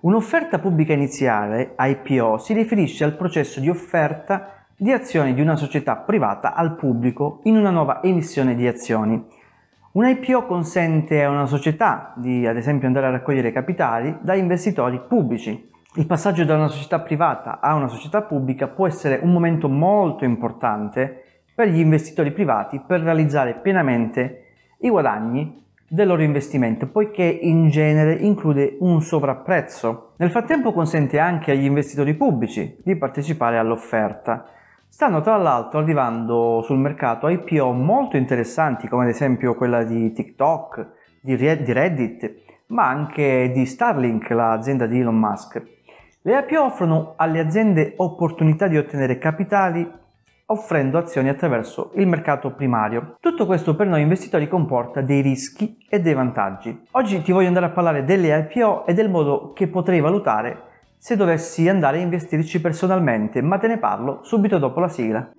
Un'offerta pubblica iniziale, IPO, si riferisce al processo di offerta di azioni di una società privata al pubblico in una nuova emissione di azioni. Un IPO consente a una società di, ad esempio, andare a raccogliere capitali da investitori pubblici. Il passaggio da una società privata a una società pubblica può essere un momento molto importante per gli investitori privati per realizzare pienamente i guadagni del loro investimento, poiché in genere include un sovrapprezzo. Nel frattempo consente anche agli investitori pubblici di partecipare all'offerta. Stanno tra l'altro arrivando sul mercato IPO molto interessanti, come ad esempio quella di TikTok, di Reddit, ma anche di Starlink, l'azienda di Elon Musk. Le IPO offrono alle aziende opportunità di ottenere capitali offrendo azioni attraverso il mercato primario. Tutto questo per noi investitori comporta dei rischi e dei vantaggi. Oggi ti voglio andare a parlare delle IPO e del modo che potrei valutare se dovessi andare a investirci personalmente, ma te ne parlo subito dopo la sigla.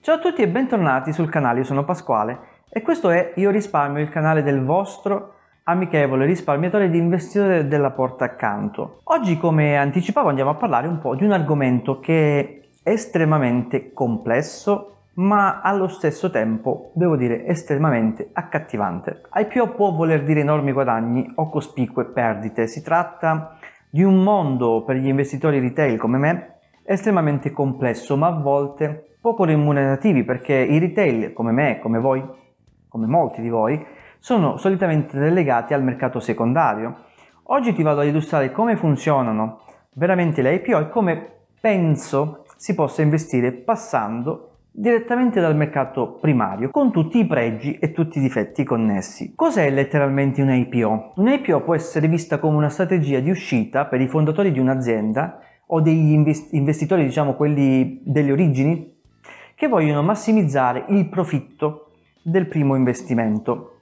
Ciao a tutti e bentornati sul canale, io sono Pasquale e questo è Io risparmio, il canale del vostro amichevole risparmiatore ed investitore della porta accanto. Oggi, come anticipavo, andiamo a parlare un po' di un argomento che è estremamente complesso, ma allo stesso tempo, devo dire, estremamente accattivante. IPO può voler dire enormi guadagni o cospicue perdite. Si tratta di un mondo per gli investitori retail come me estremamente complesso, ma a volte poco remunerativi perché i retail come me, come voi, come molti di voi, sono solitamente relegati al mercato secondario. Oggi ti vado ad illustrare come funzionano veramente le IPO e come penso si possa investire passando direttamente dal mercato primario con tutti i pregi e tutti i difetti connessi. Cos'è letteralmente un IPO? Un IPO può essere vista come una strategia di uscita per i fondatori di un'azienda o degli investitori, diciamo quelli delle origini, che vogliono massimizzare il profitto del primo investimento.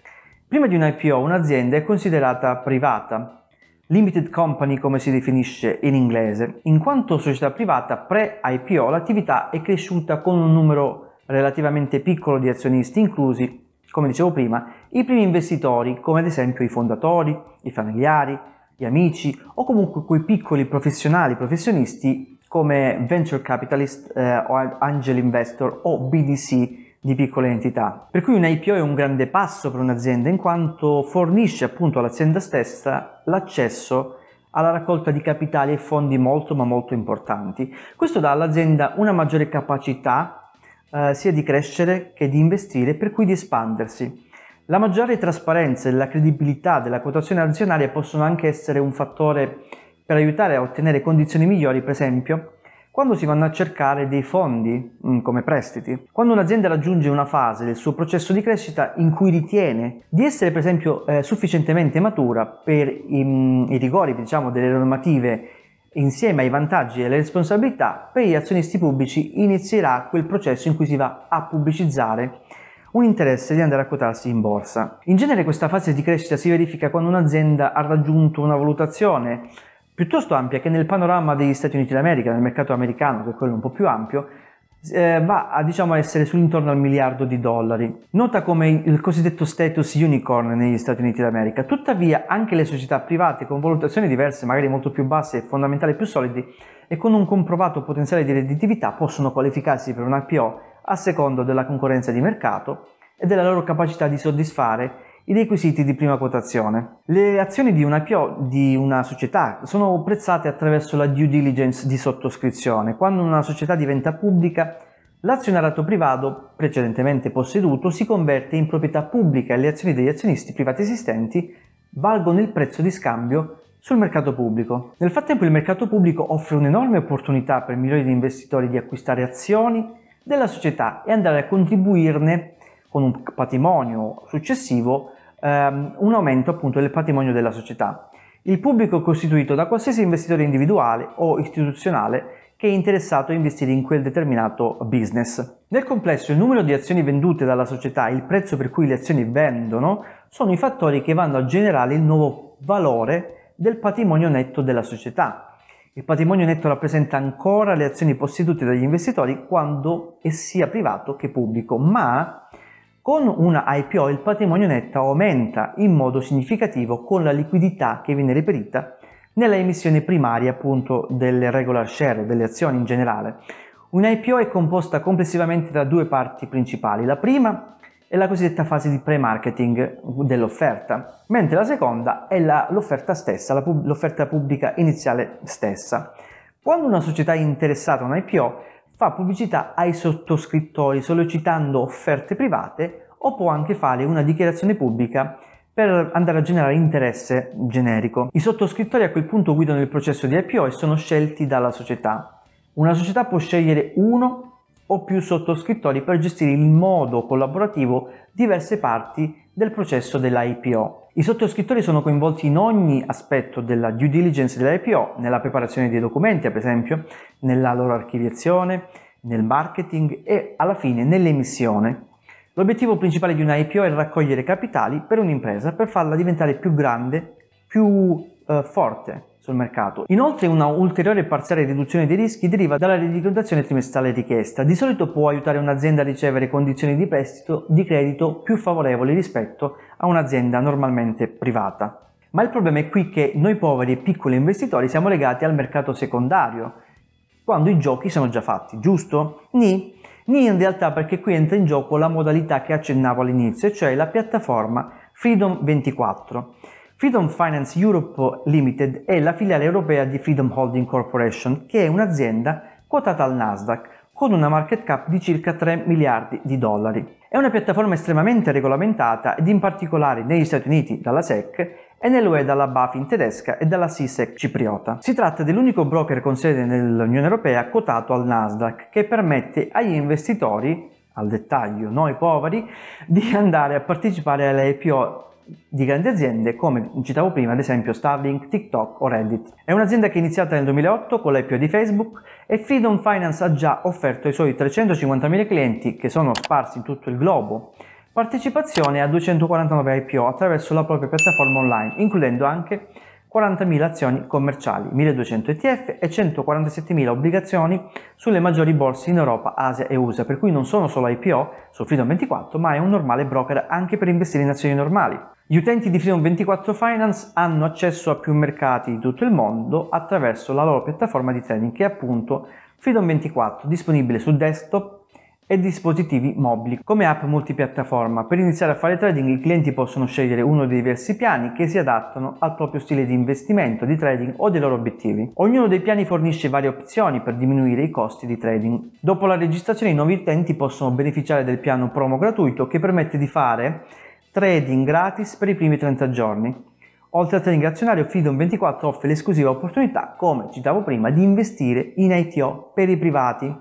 Prima di un IPO un'azienda è considerata privata, limited company come si definisce in inglese, in quanto società privata pre-IPO l'attività è cresciuta con un numero relativamente piccolo di azionisti inclusi, come dicevo prima, i primi investitori come ad esempio i fondatori, i familiari, gli amici o comunque quei piccoli professionali professionisti come venture capitalist eh, o angel investor o BDC di piccole entità. Per cui un IPO è un grande passo per un'azienda in quanto fornisce appunto all'azienda stessa l'accesso alla raccolta di capitali e fondi molto ma molto importanti. Questo dà all'azienda una maggiore capacità eh, sia di crescere che di investire, per cui di espandersi. La maggiore trasparenza e la credibilità della quotazione azionaria possono anche essere un fattore per aiutare a ottenere condizioni migliori, per esempio, quando si vanno a cercare dei fondi mm, come prestiti, quando un'azienda raggiunge una fase del suo processo di crescita in cui ritiene di essere per esempio eh, sufficientemente matura per i, mm, i rigori diciamo, delle normative insieme ai vantaggi e alle responsabilità, per gli azionisti pubblici inizierà quel processo in cui si va a pubblicizzare un interesse di andare a quotarsi in borsa. In genere questa fase di crescita si verifica quando un'azienda ha raggiunto una valutazione piuttosto ampia che nel panorama degli Stati Uniti d'America, nel mercato americano, che è quello un po' più ampio, eh, va a diciamo, essere sull'intorno al miliardo di dollari. Nota come il cosiddetto status unicorn negli Stati Uniti d'America. Tuttavia, anche le società private con valutazioni diverse, magari molto più basse e fondamentali più solidi, e con un comprovato potenziale di redditività possono qualificarsi per un IPO a secondo della concorrenza di mercato e della loro capacità di soddisfare i requisiti di prima quotazione. Le azioni di una IPO di una società sono prezzate attraverso la due diligence di sottoscrizione. Quando una società diventa pubblica, l'azionariato privato precedentemente posseduto si converte in proprietà pubblica e le azioni degli azionisti privati esistenti valgono il prezzo di scambio sul mercato pubblico. Nel frattempo il mercato pubblico offre un'enorme opportunità per milioni di investitori di acquistare azioni della società e andare a contribuirne con un patrimonio successivo ehm, un aumento appunto del patrimonio della società. Il pubblico è costituito da qualsiasi investitore individuale o istituzionale che è interessato a investire in quel determinato business. Nel complesso il numero di azioni vendute dalla società e il prezzo per cui le azioni vendono sono i fattori che vanno a generare il nuovo valore del patrimonio netto della società. Il patrimonio netto rappresenta ancora le azioni possedute dagli investitori quando è sia privato che pubblico, ma con una IPO il patrimonio netto aumenta in modo significativo con la liquidità che viene reperita nella emissione primaria appunto delle regular share, delle azioni in generale. Un IPO è composta complessivamente da due parti principali. La prima è la cosiddetta fase di pre-marketing dell'offerta, mentre la seconda è la, l'offerta stessa, pub- l'offerta pubblica iniziale stessa. Quando una società è interessata a un IPO, fa pubblicità ai sottoscrittori sollecitando offerte private o può anche fare una dichiarazione pubblica per andare a generare interesse generico. I sottoscrittori a quel punto guidano il processo di IPO e sono scelti dalla società. Una società può scegliere uno o più sottoscrittori per gestire in modo collaborativo diverse parti del processo dell'IPO. I sottoscrittori sono coinvolti in ogni aspetto della due diligence dell'IPO, nella preparazione dei documenti ad esempio, nella loro archiviazione, nel marketing e alla fine nell'emissione. L'obiettivo principale di un IPO è raccogliere capitali per un'impresa per farla diventare più grande, più eh, forte, sul mercato. Inoltre una ulteriore parziale riduzione dei rischi deriva dalla rendicontazione trimestrale richiesta. Di solito può aiutare un'azienda a ricevere condizioni di prestito di credito più favorevoli rispetto a un'azienda normalmente privata. Ma il problema è qui che noi poveri e piccoli investitori siamo legati al mercato secondario, quando i giochi sono già fatti, giusto? Ni. Ni in realtà perché qui entra in gioco la modalità che accennavo all'inizio, cioè la piattaforma Freedom 24 Freedom Finance Europe Limited è la filiale europea di Freedom Holding Corporation, che è un'azienda quotata al Nasdaq con una market cap di circa 3 miliardi di dollari. È una piattaforma estremamente regolamentata ed in particolare negli Stati Uniti dalla SEC e nell'UE dalla BaFin tedesca e dalla SISEC cipriota. Si tratta dell'unico broker con sede nell'Unione Europea quotato al Nasdaq che permette agli investitori, al dettaglio noi poveri, di andare a partecipare alle IPO di grandi aziende come citavo prima ad esempio Starlink, TikTok o Reddit. È un'azienda che è iniziata nel 2008 con l'IPO di Facebook e Freedom Finance ha già offerto ai suoi 350.000 clienti che sono sparsi in tutto il globo partecipazione a 249 IPO attraverso la propria piattaforma online includendo anche 40.000 azioni commerciali, 1.200 ETF e 147.000 obbligazioni sulle maggiori borse in Europa, Asia e USA, per cui non sono solo IPO su Freedom24, ma è un normale broker anche per investire in azioni normali. Gli utenti di Freedom 24 Finance hanno accesso a più mercati di tutto il mondo attraverso la loro piattaforma di trading che è appunto Freedom 24, disponibile su desktop e dispositivi mobili come app multipiattaforma. Per iniziare a fare trading i clienti possono scegliere uno dei diversi piani che si adattano al proprio stile di investimento, di trading o dei loro obiettivi. Ognuno dei piani fornisce varie opzioni per diminuire i costi di trading. Dopo la registrazione i nuovi utenti possono beneficiare del piano promo gratuito che permette di fare trading gratis per i primi 30 giorni. Oltre al trading azionario, Freedom 24 offre l'esclusiva opportunità, come citavo prima, di investire in ITO per i privati,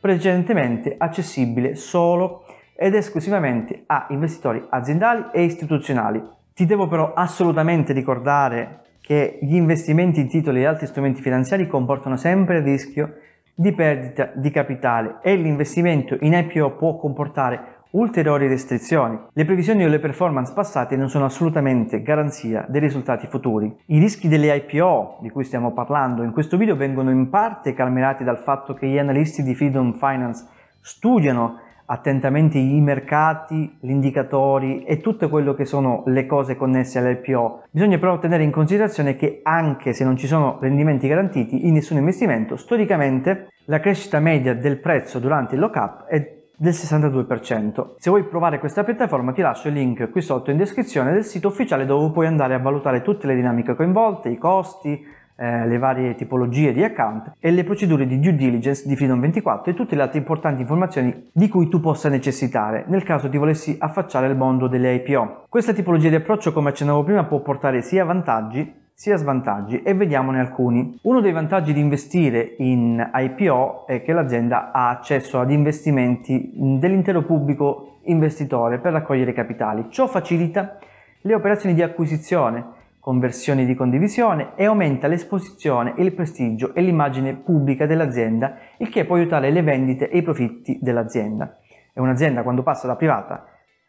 precedentemente accessibile solo ed esclusivamente a investitori aziendali e istituzionali. Ti devo però assolutamente ricordare che gli investimenti in titoli e altri strumenti finanziari comportano sempre il rischio di perdita di capitale e l'investimento in IPO può comportare ulteriori restrizioni. Le previsioni o le performance passate non sono assolutamente garanzia dei risultati futuri. I rischi delle IPO di cui stiamo parlando in questo video vengono in parte calmerati dal fatto che gli analisti di Freedom Finance studiano attentamente i mercati, gli indicatori e tutte quelle che sono le cose connesse all'IPO. Bisogna però tenere in considerazione che anche se non ci sono rendimenti garantiti in nessun investimento, storicamente la crescita media del prezzo durante il lock-up è del 62%. Se vuoi provare questa piattaforma ti lascio il link qui sotto in descrizione del sito ufficiale dove puoi andare a valutare tutte le dinamiche coinvolte, i costi, eh, le varie tipologie di account e le procedure di due diligence di Freedom 24 e tutte le altre importanti informazioni di cui tu possa necessitare nel caso ti volessi affacciare al mondo delle IPO. Questa tipologia di approccio, come accennavo prima, può portare sia vantaggi sia svantaggi e vediamone alcuni. Uno dei vantaggi di investire in IPO è che l'azienda ha accesso ad investimenti dell'intero pubblico investitore per raccogliere capitali. Ciò facilita le operazioni di acquisizione, conversioni di condivisione e aumenta l'esposizione, il prestigio e l'immagine pubblica dell'azienda, il che può aiutare le vendite e i profitti dell'azienda. E un'azienda quando passa da privata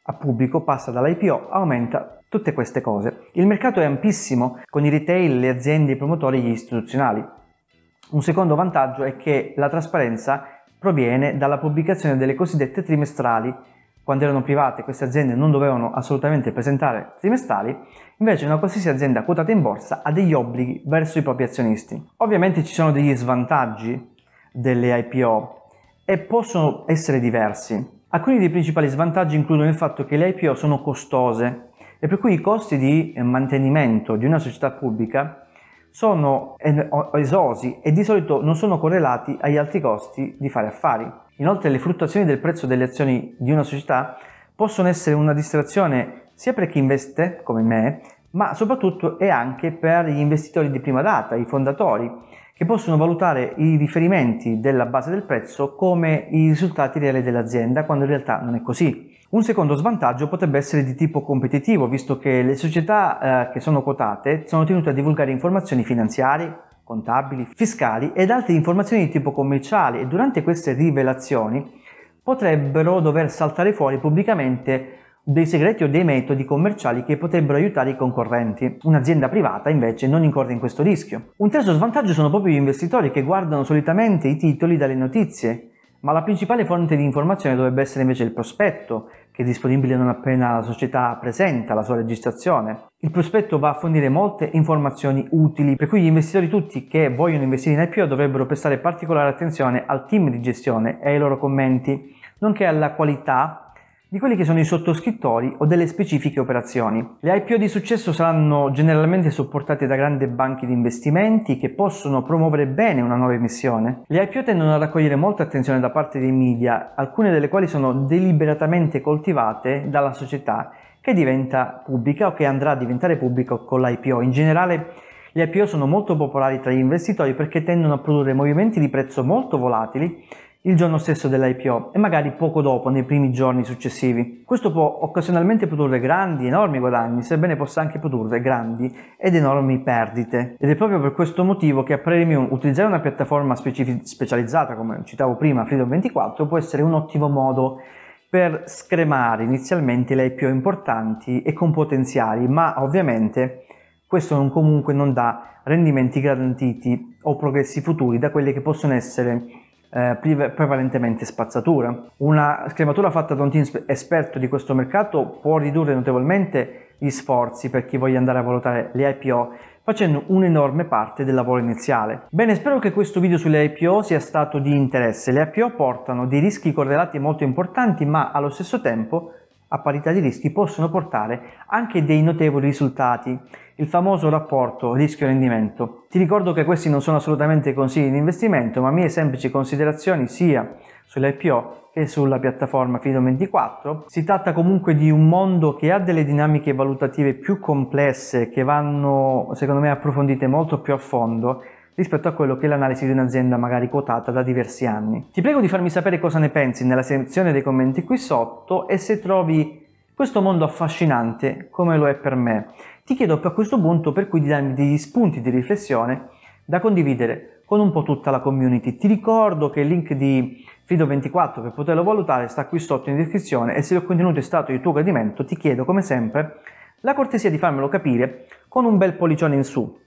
a pubblico passa dall'IPO, aumenta Tutte queste cose. Il mercato è ampissimo con i retail, le aziende, i promotori, e gli istituzionali. Un secondo vantaggio è che la trasparenza proviene dalla pubblicazione delle cosiddette trimestrali. Quando erano private queste aziende non dovevano assolutamente presentare trimestrali, invece una qualsiasi azienda quotata in borsa ha degli obblighi verso i propri azionisti. Ovviamente ci sono degli svantaggi delle IPO e possono essere diversi. Alcuni dei principali svantaggi includono il fatto che le IPO sono costose e per cui i costi di eh, mantenimento di una società pubblica sono eh, esosi e di solito non sono correlati agli altri costi di fare affari. Inoltre le fluttuazioni del prezzo delle azioni di una società possono essere una distrazione sia per chi investe, come me, ma soprattutto è anche per gli investitori di prima data, i fondatori, che possono valutare i riferimenti della base del prezzo come i risultati reali dell'azienda, quando in realtà non è così. Un secondo svantaggio potrebbe essere di tipo competitivo, visto che le società eh, che sono quotate sono tenute a divulgare informazioni finanziarie, contabili, fiscali ed altre informazioni di tipo commerciale e durante queste rivelazioni potrebbero dover saltare fuori pubblicamente dei segreti o dei metodi commerciali che potrebbero aiutare i concorrenti. Un'azienda privata invece non incorre in questo rischio. Un terzo svantaggio sono proprio gli investitori che guardano solitamente i titoli dalle notizie ma la principale fonte di informazione dovrebbe essere invece il prospetto, che è disponibile non appena la società presenta la sua registrazione. Il prospetto va a fornire molte informazioni utili, per cui gli investitori tutti che vogliono investire in IPO dovrebbero prestare particolare attenzione al team di gestione e ai loro commenti, nonché alla qualità di quelli che sono i sottoscrittori o delle specifiche operazioni. Le IPO di successo saranno generalmente supportate da grandi banche di investimenti che possono promuovere bene una nuova emissione. Le IPO tendono a raccogliere molta attenzione da parte dei media, alcune delle quali sono deliberatamente coltivate dalla società che diventa pubblica o che andrà a diventare pubblica con l'IPO. In generale le IPO sono molto popolari tra gli investitori perché tendono a produrre movimenti di prezzo molto volatili il giorno stesso dell'IPO e magari poco dopo, nei primi giorni successivi. Questo può occasionalmente produrre grandi, enormi guadagni, sebbene possa anche produrre grandi ed enormi perdite. Ed è proprio per questo motivo che a Premium utilizzare una piattaforma specific- specializzata, come citavo prima, Freedom24, può essere un ottimo modo per scremare inizialmente le IPO importanti e con potenziali, ma ovviamente questo non comunque non dà rendimenti garantiti o progressi futuri da quelli che possono essere eh, prevalentemente spazzatura. Una scrematura fatta da un team esperto di questo mercato può ridurre notevolmente gli sforzi per chi voglia andare a valutare le IPO facendo un'enorme parte del lavoro iniziale. Bene, spero che questo video sulle IPO sia stato di interesse. Le IPO portano dei rischi correlati molto importanti ma allo stesso tempo a parità di rischi possono portare anche dei notevoli risultati, il famoso rapporto rischio-rendimento. Ti ricordo che questi non sono assolutamente consigli di investimento, ma mie semplici considerazioni sia sull'IPO che sulla piattaforma Fido24. Si tratta comunque di un mondo che ha delle dinamiche valutative più complesse che vanno, secondo me, approfondite molto più a fondo rispetto a quello che è l'analisi di un'azienda magari quotata da diversi anni. Ti prego di farmi sapere cosa ne pensi nella sezione dei commenti qui sotto e se trovi questo mondo affascinante come lo è per me. Ti chiedo più a questo punto per cui di darmi degli spunti di riflessione da condividere con un po' tutta la community. Ti ricordo che il link di Fido24 per poterlo valutare sta qui sotto in descrizione e se il contenuto è stato di tuo gradimento ti chiedo come sempre la cortesia di farmelo capire con un bel pollicione in su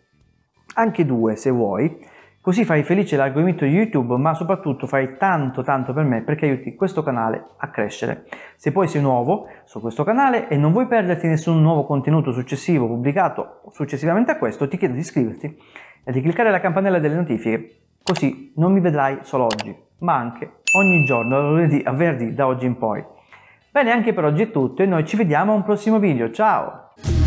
anche due se vuoi, così fai felice l'argomento di YouTube, ma soprattutto fai tanto tanto per me perché aiuti questo canale a crescere. Se poi sei nuovo su questo canale e non vuoi perderti nessun nuovo contenuto successivo pubblicato successivamente a questo, ti chiedo di iscriverti e di cliccare la campanella delle notifiche, così non mi vedrai solo oggi, ma anche ogni giorno, da lunedì a venerdì, da oggi in poi. Bene, anche per oggi è tutto e noi ci vediamo a un prossimo video. Ciao!